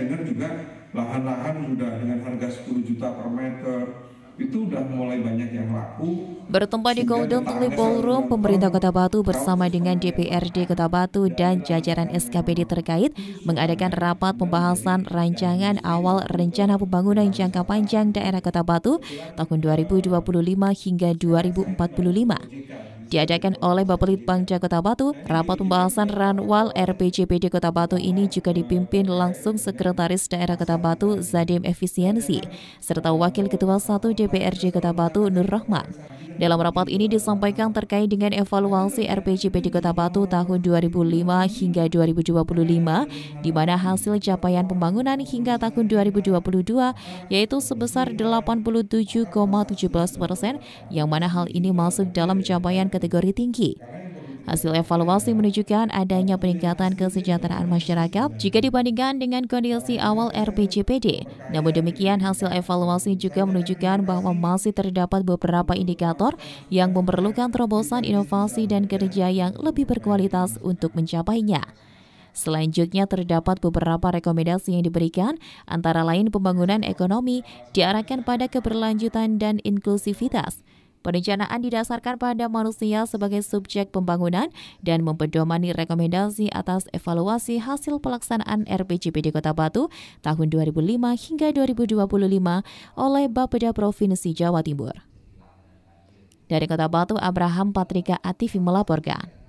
Dengan juga lahan-lahan sudah dengan harga 10 juta per meter itu sudah mulai banyak yang laku. Bertempat di Golden Tulip Ballroom, pemerintah Kota Batu bersama dengan DPRD Kota Batu dan jajaran SKPD terkait mengadakan rapat pembahasan rancangan awal rencana pembangunan jangka panjang daerah Kota Batu tahun 2025 hingga 2045. Diadakan oleh Bapelitbang Kota Batu, rapat pembahasan Ranwal RPJPD Kota Batu ini juga dipimpin langsung Sekretaris Daerah Kota Batu Zadim Efisiensi, serta Wakil Ketua 1 DPRD Kota Batu Nur Rahman. Dalam rapat ini disampaikan terkait dengan evaluasi RPJP di Kota Batu tahun 2005 hingga 2025, di mana hasil capaian pembangunan hingga tahun 2022 yaitu sebesar 87,17 persen, yang mana hal ini masuk dalam capaian kategori tinggi. Hasil evaluasi menunjukkan adanya peningkatan kesejahteraan masyarakat jika dibandingkan dengan kondisi awal RPJPD. Namun demikian, hasil evaluasi juga menunjukkan bahwa masih terdapat beberapa indikator yang memerlukan terobosan inovasi dan kerja yang lebih berkualitas untuk mencapainya. Selanjutnya terdapat beberapa rekomendasi yang diberikan, antara lain pembangunan ekonomi diarahkan pada keberlanjutan dan inklusivitas – Perencanaan didasarkan pada manusia sebagai subjek pembangunan dan mempedomani rekomendasi atas evaluasi hasil pelaksanaan RPJPD Kota Batu tahun 2005 hingga 2025 oleh Bapeda Provinsi Jawa Timur. Dari Kota Batu, Abraham Patrika Ativi melaporkan.